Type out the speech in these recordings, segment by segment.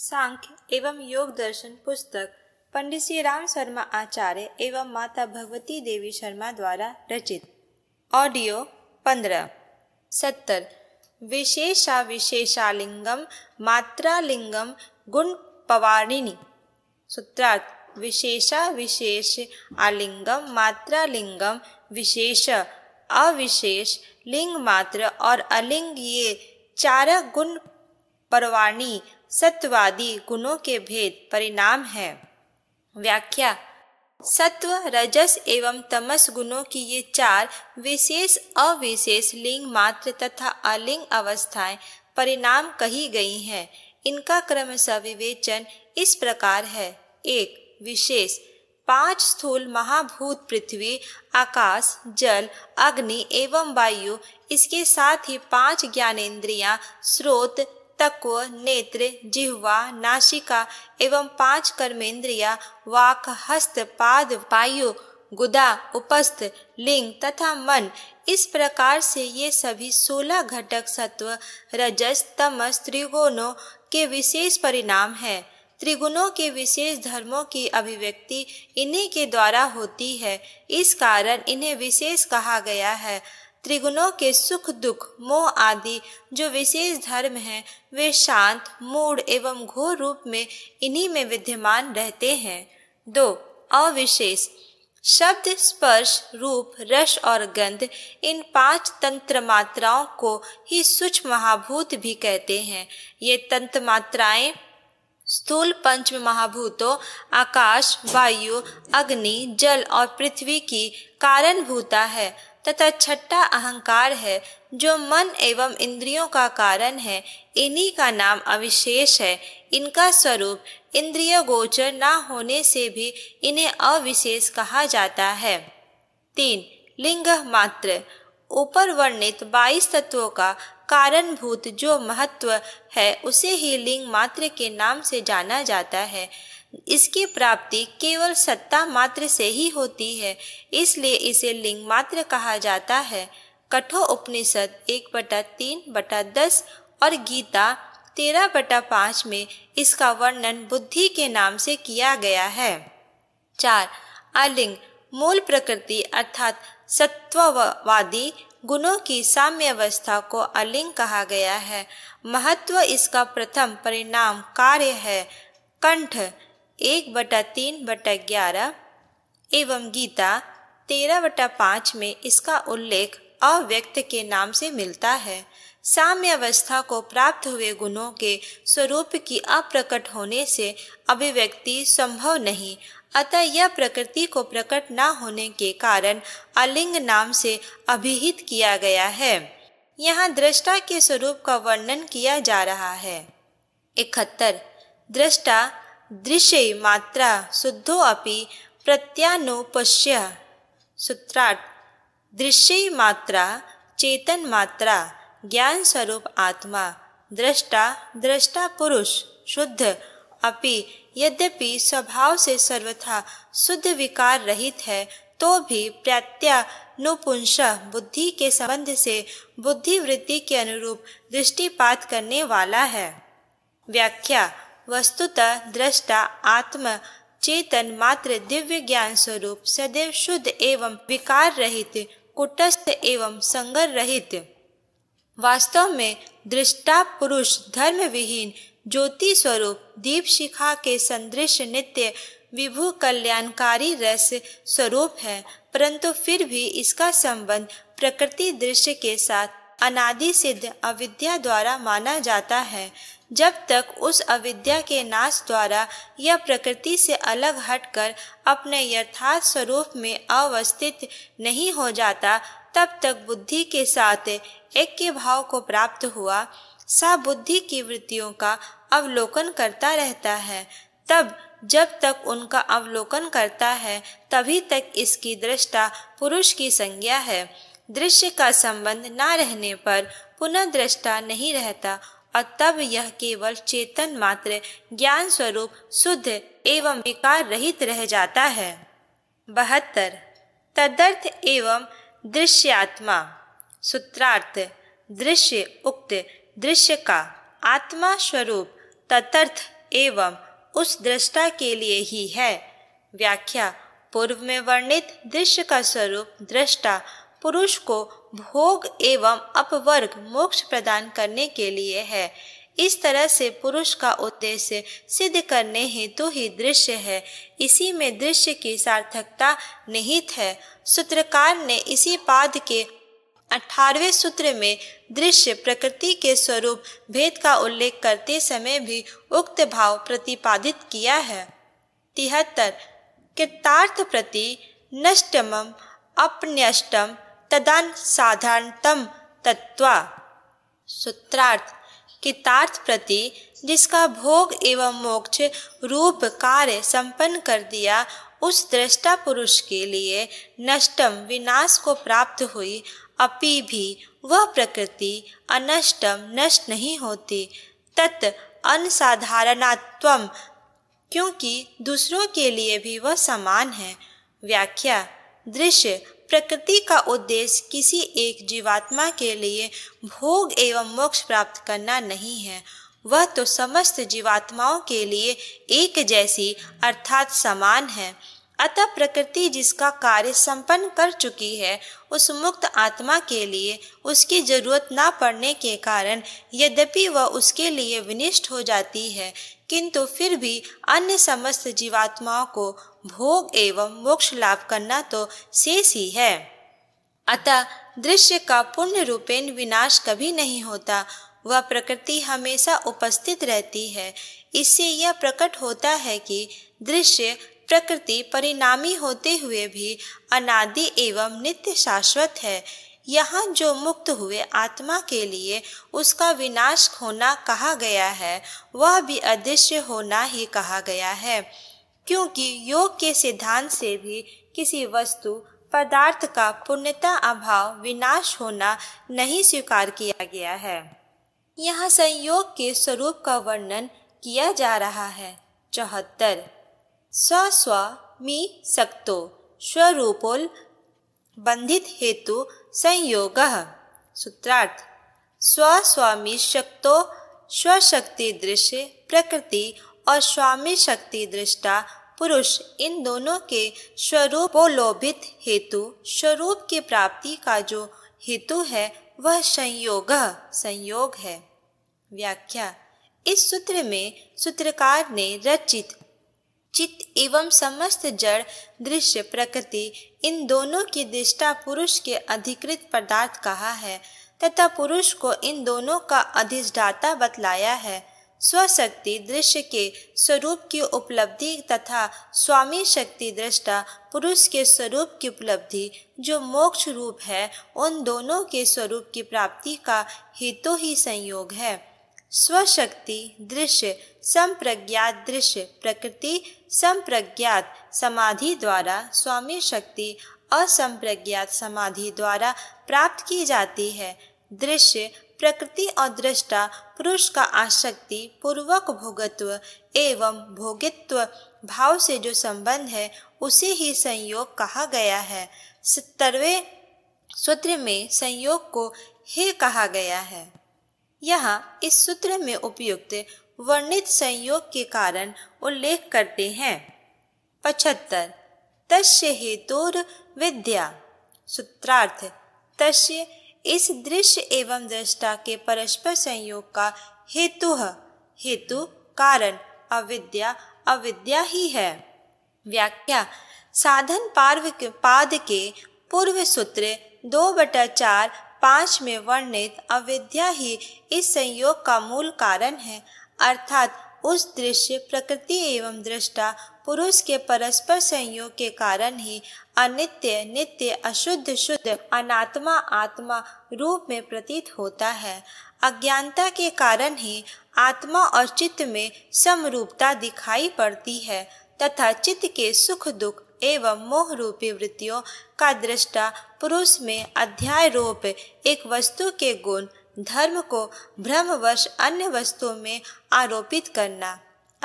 सांख्य एवं योग दर्शन पुस्तक पंडित श्री राम शर्मा आचार्य एवं माता भगवती देवी शर्मा द्वारा रचित ऑडियो पंद्रह सत्तर विशेषा विशेषालिंगम मात्रालिंगम गुण पवारिणी सूत्रार्थ विशेषा विशेष आलिंगम मात्रालिंगम विशेष अविशेष लिंग मात्र और अलिंग ये चार गुण परवाणी सत्वादी गुणों के भेद परिणाम है व्याख्या सत्व रजस एवं तमस गुणों की ये चार विशेष अविशेष लिंग मात्र तथा अलिंग अवस्थाएं परिणाम कही गई हैं इनका क्रमशः विवेचन इस प्रकार है एक विशेष पांच स्थूल महाभूत पृथ्वी आकाश जल अग्नि एवं वायु इसके साथ ही पांच ज्ञानेन्द्रिया स्रोत तत्व नेत्र जिह्वा नासिका एवं पांच कर्मेंद्रिया वाक हस्त पाद वायु गुदा उपस्थ लिंग तथा मन इस प्रकार से ये सभी सोलह घटक सत्व रजस तमस त्रिगुणों के विशेष परिणाम है त्रिगुणों के विशेष धर्मों की अभिव्यक्ति इन्हीं के द्वारा होती है इस कारण इन्हें विशेष कहा गया है त्रिगुणों के सुख दुख मोह आदि जो विशेष धर्म हैं वे शांत मूड एवं घोर रूप में इन्हीं में विद्यमान रहते हैं दो अविशेष शब्द स्पर्श रूप रस और गंध इन पांच तंत्र मात्राओं को ही सूक्ष्म महाभूत भी कहते हैं ये तंत्र मात्राएं स्थूल पंच महाभूतों आकाश वायु अग्नि जल और पृथ्वी की कारण भूता है तथा छठा अहंकार है जो मन एवं इंद्रियों का कारण है इन्हीं का नाम अविशेष है इनका स्वरूप इंद्रिय गोचर न होने से भी इन्हें अविशेष कहा जाता है तीन लिंग मात्र ऊपर वर्णित बाईस तत्वों का कारणभूत जो महत्व है उसे ही लिंग मात्र के नाम से जाना जाता है इसकी प्राप्ति केवल सत्ता मात्र से ही होती है इसलिए इसे लिंग मात्र कहा जाता है कठो उपनिषद एक बटा तीन बटा दस और गीता तेरह बटा पाँच में इसका वर्णन बुद्धि के नाम से किया गया है चार अलिंग मूल प्रकृति अर्थात सत्ववादी गुणों की साम्यवस्था को अलिंग कहा गया है महत्व इसका प्रथम परिणाम कार्य है कंठ एक बटा तीन बटा ग्यारह एवं गीता तेरह बटा पाँच में इसका उल्लेख अव्यक्त के नाम से मिलता है साम्य अवस्था को प्राप्त हुए गुणों के स्वरूप की अप्रकट होने से अभिव्यक्ति संभव नहीं अतः यह प्रकृति को प्रकट न होने के कारण अलिंग नाम से अभिहित किया गया है यहाँ दृष्टा के स्वरूप का वर्णन किया जा रहा है इकहत्तर दृष्टा दृश्य मात्रा शुद्धो अपि प्रत्यानुपश्य सूत्रार्थ दृश्य मात्रा चेतन मात्रा ज्ञान स्वरूप आत्मा दृष्टा दृष्टा पुरुष शुद्ध अपि यद्यपि स्वभाव से सर्वथा शुद्ध विकार रहित है तो भी प्रत्यानुपुंस बुद्धि के संबंध से बुद्धि वृत्ति के अनुरूप दृष्टिपात करने वाला है व्याख्या वस्तुतः दृष्टा आत्म चेतन मात्र दिव्य ज्ञान स्वरूप सदैव शुद्ध एवं विकार रहित कुटस्थ एवं संगर रहित वास्तव में दृष्टा पुरुष धर्म विहीन ज्योति स्वरूप दीप शिखा के संदृश नित्य विभु कल्याणकारी रस स्वरूप है परंतु फिर भी इसका संबंध प्रकृति दृश्य के साथ अनादि सिद्ध अविद्या द्वारा माना जाता है जब तक उस अविद्या के नाश द्वारा यह प्रकृति से अलग हटकर अपने यथार्थ स्वरूप में अवस्थित नहीं हो जाता तब तक बुद्धि के साथ एक के भाव को प्राप्त हुआ सा बुद्धि की वृत्तियों का अवलोकन करता रहता है तब जब तक उनका अवलोकन करता है तभी तक इसकी दृष्टा पुरुष की संज्ञा है दृश्य का संबंध ना रहने पर पुनः दृष्टा नहीं रहता और तब यह केवल चेतन मात्र ज्ञान स्वरूप शुद्ध एवं विकार रहित रह जाता है बहत्तर तदर्थ एवं दृश्यात्मा सूत्रार्थ दृश्य उक्त दृश्य का आत्मा स्वरूप तदर्थ एवं उस दृष्टा के लिए ही है व्याख्या पूर्व में वर्णित दृश्य का स्वरूप दृष्टा पुरुष को भोग एवं अपवर्ग मोक्ष प्रदान करने के लिए है इस तरह से पुरुष का उद्देश्य सिद्ध करने हेतु ही, दृश्य है इसी में दृश्य की सार्थकता निहित है सूत्रकार ने इसी पाद के अठारहवें सूत्र में दृश्य प्रकृति के स्वरूप भेद का उल्लेख करते समय भी उक्त भाव प्रतिपादित किया है तिहत्तर कृतार्थ प्रति नष्टम अपन्यष्टम तदान साधारणतम तत्वा सूत्रार्थ कितार्थ प्रति जिसका भोग एवं मोक्ष रूप कार्य संपन्न कर दिया उस दृष्टा पुरुष के लिए नष्टम विनाश को प्राप्त हुई अपि भी वह प्रकृति अनष्टम नष्ट नहीं होती तत् अनसाधारणात्वम क्योंकि दूसरों के लिए भी वह समान है व्याख्या दृश्य प्रकृति का उद्देश्य किसी एक जीवात्मा के लिए भोग एवं मोक्ष प्राप्त करना नहीं है वह तो समस्त जीवात्माओं के लिए एक जैसी अर्थात समान है अतः प्रकृति जिसका कार्य संपन्न कर चुकी है उस मुक्त आत्मा के लिए उसकी जरूरत ना पड़ने के कारण यद्यपि वह उसके लिए विनिष्ट हो जाती है किंतु फिर भी अन्य समस्त जीवात्माओं को भोग एवं मोक्ष लाभ करना तो शेष ही है अतः दृश्य का पुण्य रूपेण विनाश कभी नहीं होता वह प्रकृति हमेशा उपस्थित रहती है इससे यह प्रकट होता है कि दृश्य प्रकृति परिणामी होते हुए भी अनादि एवं नित्य शाश्वत है यहाँ जो मुक्त हुए आत्मा के लिए उसका विनाश होना कहा गया है वह भी अदृश्य होना ही कहा गया है क्योंकि योग के सिद्धांत से भी किसी वस्तु पदार्थ का पुण्यता अभाव विनाश होना नहीं स्वीकार किया गया है यहाँ संयोग के स्वरूप का वर्णन किया जा रहा है चौहत्तर स्व स्व मी सक्तो स्वरूपोल बंधित हेतु संयोग सूत्रार्थ स्वस्वामी शक्तो स्वशक्ति दृश्य प्रकृति और स्वामी शक्ति दृष्टा पुरुष इन दोनों के स्वरूपोलोभित हेतु स्वरूप की प्राप्ति का जो हेतु है वह संयोग संयोग है व्याख्या इस सूत्र में सूत्रकार ने रचित चित्त एवं समस्त जड़ दृश्य प्रकृति इन दोनों की दृष्टा पुरुष के अधिकृत पदार्थ कहा है तथा पुरुष को इन दोनों का अधिष्ठाता बतलाया है स्वशक्ति दृश्य के स्वरूप की उपलब्धि तथा स्वामी शक्ति दृष्टा पुरुष के स्वरूप की उपलब्धि जो मोक्ष रूप है उन दोनों के स्वरूप की प्राप्ति का हेतु ही संयोग है स्वशक्ति दृश्य संप्रज्ञात दृश्य प्रकृति संप्रज्ञात समाधि द्वारा स्वामी शक्ति असंप्रज्ञात समाधि द्वारा प्राप्त की जाती है दृश्य प्रकृति और दृष्टा पुरुष का आशक्ति पूर्वक भोगत्व एवं भोगित्व भाव से जो संबंध है उसे ही संयोग कहा गया है सत्तरवें सूत्र में संयोग को ही कहा गया है यहाँ इस सूत्र में उपयुक्त वर्णित संयोग के कारण उल्लेख करते हैं पचहत्तर तस्य हेतोर विद्या सूत्रार्थ तस्य इस दृश्य एवं दृष्टा के परस्पर संयोग का हेतु हेतु कारण अविद्या अविद्या ही है व्याख्या साधन पार्व के पाद के पूर्व सूत्र दो बटा चार पाँच में वर्णित अविद्या ही इस संयोग का मूल कारण है अर्थात उस दृश्य प्रकृति एवं दृष्टा पुरुष के परस्पर संयोग के कारण ही अनित्य नित्य अशुद्ध शुद्ध अनात्मा आत्मा रूप में प्रतीत होता है अज्ञानता के कारण ही आत्मा और चित्त में समरूपता दिखाई पड़ती है तथा चित्त के सुख दुख एवं मोह रूपी वृत्तियों का दृष्टा पुरुष में अध्याय रूप एक वस्तु के गुण धर्म को भ्रमवश अन्य वस्तुओं में आरोपित करना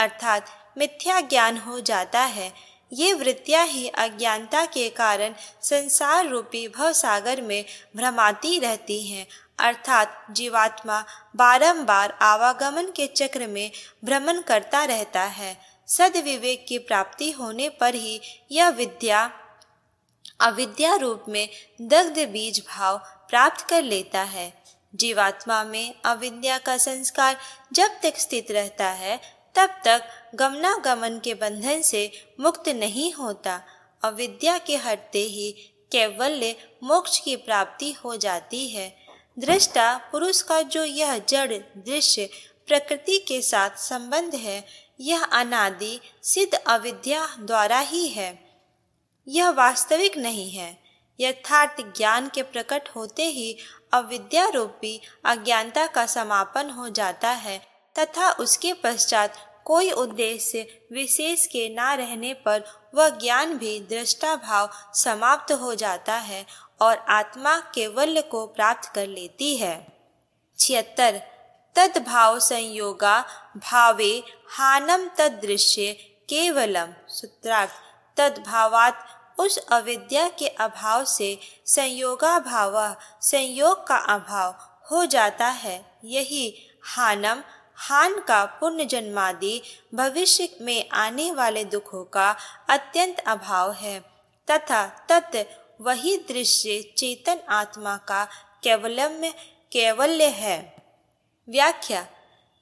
अर्थात मिथ्या ज्ञान हो जाता है ये वृत्तियाँ ही अज्ञानता के कारण संसार रूपी भवसागर में भ्रमाती रहती हैं अर्थात जीवात्मा बारंबार आवागमन के चक्र में भ्रमण करता रहता है सदविवेक की प्राप्ति होने पर ही यह विद्या अविद्या रूप में दग्ध बीज भाव प्राप्त कर लेता है जीवात्मा में अविद्या का संस्कार जब तक स्थित रहता है तब तक गमनागमन के बंधन से मुक्त नहीं होता अविद्या के हटते ही कैवल्य मोक्ष की प्राप्ति हो जाती है दृष्टा पुरुष का जो यह जड़ दृश्य प्रकृति के साथ संबंध है यह अनादि सिद्ध अविद्या द्वारा ही है यह वास्तविक नहीं है यथार्थ ज्ञान के प्रकट होते ही अविद्या रूपी अज्ञानता का समापन हो जाता है तथा उसके पश्चात कोई उद्देश्य विशेष के ना रहने पर वह ज्ञान भी दृष्टा भाव समाप्त हो जाता है और आत्मा केवल को प्राप्त कर लेती है छिहत्तर तद्भाव संयोगा भावे हानम तदृश्य केवलम सूत्रार्थ तद्भावात उस अविद्या के अभाव से संयोगा भाव संयोग का अभाव हो जाता है यही हानम हान का पुण्य जन्मादि भविष्य में आने वाले दुखों का अत्यंत अभाव है तथा तत् वही दृश्य चेतन आत्मा का कैवलम्य केवल्य है व्याख्या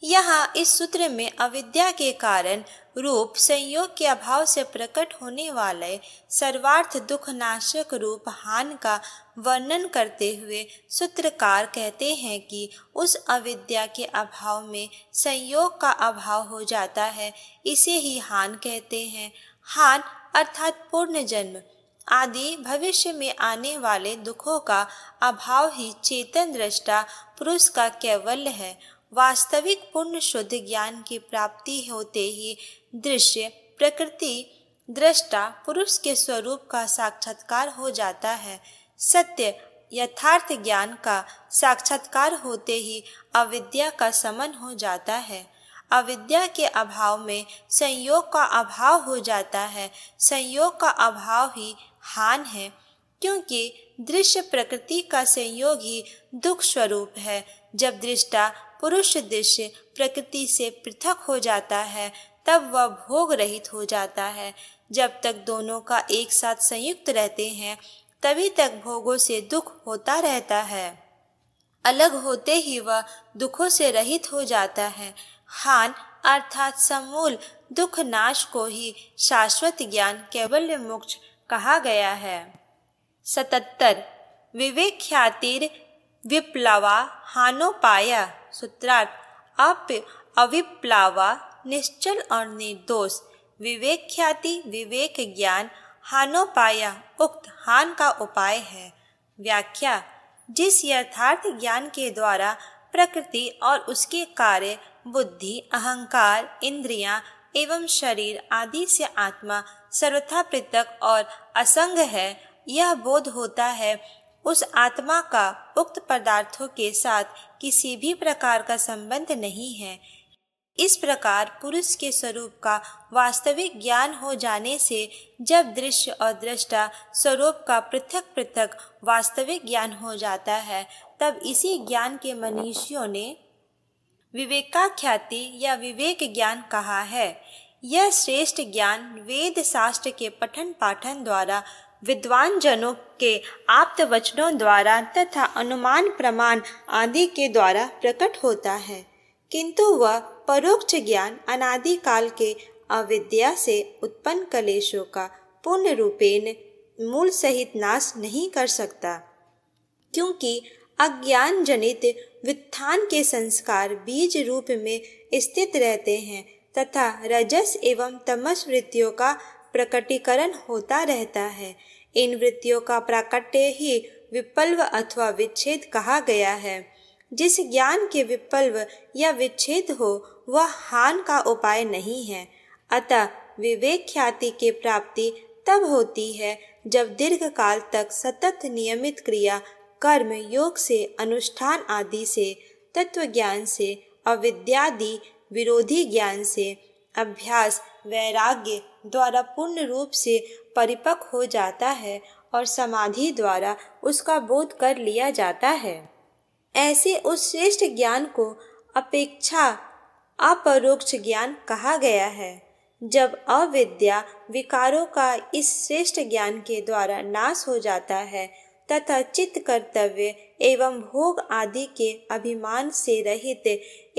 यहाँ इस सूत्र में अविद्या के कारण रूप संयोग के अभाव से प्रकट होने वाले सर्वार्थ दुखनाशक रूप हान का वर्णन करते हुए सूत्रकार कहते हैं कि उस अविद्या के अभाव में संयोग का अभाव हो जाता है इसे ही हान कहते हैं हान अर्थात पूर्ण जन्म आदि भविष्य में आने वाले दुखों का अभाव ही चेतन दृष्टा पुरुष का कैवल्य है वास्तविक पूर्ण शुद्ध ज्ञान की प्राप्ति होते ही दृश्य प्रकृति दृष्टा पुरुष के स्वरूप का साक्षात्कार हो जाता है सत्य यथार्थ ज्ञान का साक्षात्कार होते ही अविद्या का समन हो जाता है अविद्या के अभाव में संयोग का अभाव हो जाता है संयोग का अभाव ही हान है क्योंकि दृश्य प्रकृति का संयोग ही दुख स्वरूप है जब दृष्टा पुरुष दृश्य प्रकृति से पृथक हो जाता है तब वह भोग रहित हो जाता है जब तक दोनों का एक साथ संयुक्त रहते हैं तभी तक भोगों से दुख होता रहता है अलग होते ही वह दुखों से रहित हो जाता है हान अर्थात समूल दुख नाश को ही शाश्वत ज्ञान केवल मोक्ष कहा गया है सतहत्तर विवेक ख्यातिर विप्लवा हानोपाया सूत्रार्थ अप अविप्लावा निश्चल और निर्दोष विवेक ख्याति विवेक ज्ञान हानोपाया उक्त हान का उपाय है व्याख्या जिस यथार्थ ज्ञान के द्वारा प्रकृति और उसके कार्य बुद्धि अहंकार इंद्रियां, एवं शरीर आदि से आत्मा सर्वथा पृथक और असंग है यह बोध होता है उस आत्मा का उक्त पदार्थों के साथ किसी भी प्रकार का संबंध नहीं है इस प्रकार पुरुष के स्वरूप का वास्तविक ज्ञान हो जाने से जब दृश्य और दृष्टा स्वरूप का पृथक पृथक वास्तविक ज्ञान हो जाता है तब इसी ज्ञान के मनीषियों ने विवेकाख्याति या विवेक ज्ञान कहा है यह श्रेष्ठ ज्ञान वेद शास्त्र के पठन पाठन द्वारा विद्वान जनों के आप्त वचनों द्वारा तथा अनुमान प्रमाण आदि के द्वारा प्रकट होता है किंतु वह परोक्ष ज्ञान अनादिकाल के अविद्या से उत्पन्न कलेशों का पूर्ण रूपेण मूल सहित नाश नहीं कर सकता क्योंकि अज्ञान जनित वित्थान के संस्कार बीज रूप में स्थित रहते हैं तथा रजस एवं तमस वृत्तियों का प्रकटीकरण होता रहता है इन वृत्तियों का प्राकट्य ही विप्लव अथवा विच्छेद कहा गया है जिस ज्ञान के विप्लव या विच्छेद हो वह हान का उपाय नहीं है अतः विवेक ख्याति की प्राप्ति तब होती है जब दीर्घ काल तक सतत नियमित क्रिया कर्म योग से अनुष्ठान आदि से तत्व ज्ञान से अविद्यादि विरोधी ज्ञान से अभ्यास वैराग्य द्वारा पूर्ण रूप से परिपक्व हो जाता है और समाधि द्वारा उसका बोध कर लिया जाता है ऐसे उस श्रेष्ठ ज्ञान को अपेक्षा अपरोक्ष ज्ञान कहा गया है जब अविद्या विकारों का इस श्रेष्ठ ज्ञान के द्वारा नाश हो जाता है तथा चित्त कर्तव्य एवं भोग आदि के अभिमान से रहित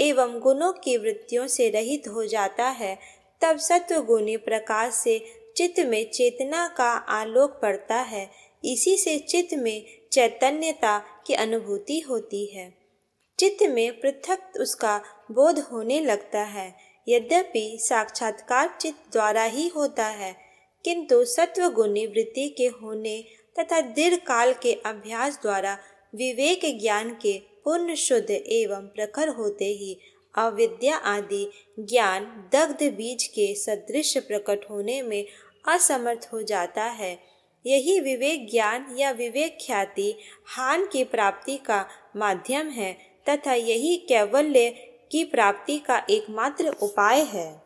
एवं गुणों की वृत्तियों से रहित हो जाता है तब सत्वगुणी प्रकाश से चित्त में चेतना का आलोक पड़ता है इसी से चित्त में चैतन्यता की अनुभूति होती है चित्त में पृथक उसका बोध होने लगता है यद्यपि साक्षात्कार चित्त द्वारा ही होता है किंतु सत्वगुणी वृत्ति के होने तथा दीर्घ काल के अभ्यास द्वारा विवेक ज्ञान के पूर्ण शुद्ध एवं प्रखर होते ही अविद्या आदि ज्ञान दग्ध बीज के सदृश प्रकट होने में असमर्थ हो जाता है यही विवेक ज्ञान या विवेक ख्याति हान की प्राप्ति का माध्यम है तथा यही कैवल्य की प्राप्ति का एकमात्र उपाय है